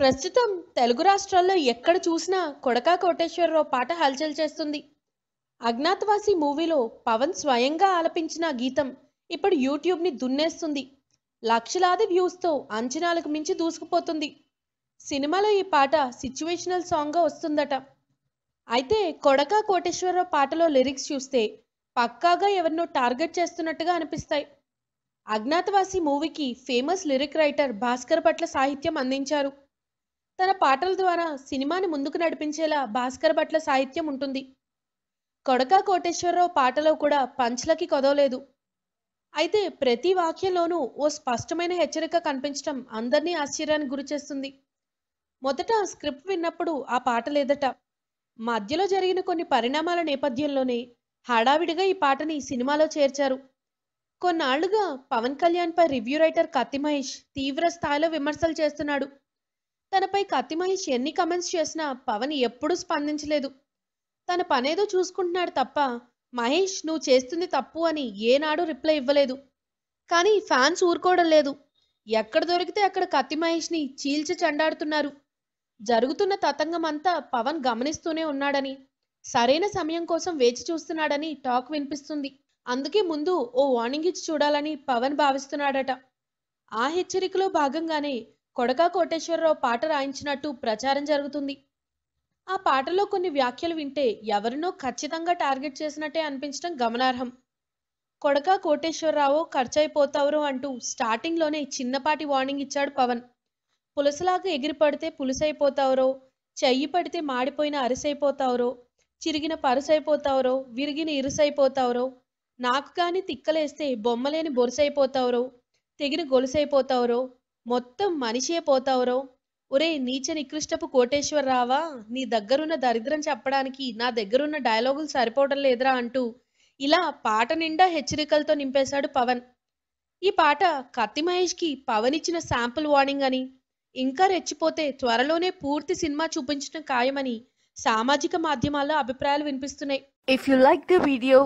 ప్రస్తుతం తెలుగు రాష్ట్రాల్లో ఎక్కడ చూసినా కొడకా కోటేశ్వరరావు పాట హల్చల్ చేస్తుంది అజ్ఞాతవాసి మూవీలో పవన్ స్వయంగా ఆలపించిన గీతం ఇప్పుడు యూట్యూబ్ని దున్నేస్తుంది లక్షలాది వ్యూస్తో అంచనాలకు మించి దూసుకుపోతుంది సినిమాలో ఈ పాట సిచ్యువేషనల్ సాంగ్గా వస్తుందట అయితే కొడకా కోటేశ్వరరావు పాటలో లిరిక్స్ చూస్తే పక్కాగా ఎవరినో టార్గెట్ చేస్తున్నట్టుగా అనిపిస్తాయి అజ్ఞాతవాసి మూవీకి ఫేమస్ లిరిక్ రైటర్ భాస్కర్ పట్ల సాహిత్యం అందించారు తన పాటల ద్వారా సినిమాని ముందుకు నడిపించేలా భాస్కర్ భట్ల సాహిత్యం ఉంటుంది కొడకా కోటేశ్వరరావు పాటలో కూడా పంచ్లకి కొదవలేదు అయితే ప్రతి వాక్యంలోనూ ఓ స్పష్టమైన హెచ్చరిక కనిపించడం అందరినీ ఆశ్చర్యానికి గురిచేస్తుంది మొదట స్క్రిప్ట్ విన్నప్పుడు ఆ పాట లేదట మధ్యలో జరిగిన కొన్ని పరిణామాల నేపథ్యంలోనే హడావిడిగా ఈ పాటని సినిమాలో చేర్చారు కొన్నాళ్లుగా పవన్ కళ్యాణ్ పై రివ్యూ రైటర్ కత్తి మహేష్ తీవ్ర స్థాయిలో విమర్శలు చేస్తున్నాడు తనపై కత్తి మహేష్ ఎన్ని కమెంట్స్ చేసినా పవన్ ఎప్పుడూ స్పందించలేదు తన పనేదో చూసుకుంటున్నాడు తప్ప మహేష్ నువ్వు చేస్తుంది తప్పు అని ఏనాడు రిప్లై ఇవ్వలేదు కానీ ఫ్యాన్స్ ఊరుకోవడం లేదు ఎక్కడ దొరికితే అక్కడ కత్తి మహేష్ని చీల్చి చండాడుతున్నారు జరుగుతున్న తతంగం అంతా పవన్ గమనిస్తూనే ఉన్నాడని సరైన సమయం కోసం వేచి చూస్తున్నాడని టాక్ వినిపిస్తుంది అందుకే ముందు ఓ వార్నింగ్ ఇచ్చి చూడాలని పవన్ భావిస్తున్నాడట ఆ హెచ్చరికలో భాగంగానే కొడకా కోటేశ్వరరావు పాట రాయించినట్టు ప్రచారం జరుగుతుంది ఆ పాటలో కొన్ని వ్యాఖ్యలు వింటే ఎవరినో ఖచ్చితంగా టార్గెట్ చేసినట్టే అనిపించడం గమనార్హం కొడకా కోటేశ్వరరావు ఖర్చయిపోతావురు అంటూ స్టార్టింగ్లోనే చిన్నపాటి వార్నింగ్ ఇచ్చాడు పవన్ పులసలాగా ఎగిరి పడితే పులుసైపోతావురో చెయ్యి పడితే మాడిపోయిన అరిసైపోతావురో చిరిగిన పరుసైపోతావురో విరిగిన ఇరుసైపోతావురో నాకు కాని తిక్కలేస్తే బొమ్మలేని బొరుసైపోతావురో తెగిన గొలుసైపోతావురో మొత్తం మనిషే పోతావురో ఒరే నీచ నికృష్టపు కోటేశ్వరరావా నీ దగ్గరున్న దరిద్రం చెప్పడానికి నా దగ్గరున్న డైలాగులు సరిపోవడం లేదురా అంటూ ఇలా పాట నిండా హెచ్చరికలతో నింపేశాడు పవన్ ఈ పాట కత్తి మహేష్కి పవన్ ఇచ్చిన శాంపుల్ వార్నింగ్ అని ఇంకా రెచ్చిపోతే త్వరలోనే పూర్తి సినిమా చూపించడం ఖాయమని సామాజిక మాధ్యమాల్లో అభిప్రాయాలు వినిపిస్తున్నాయి if you like the video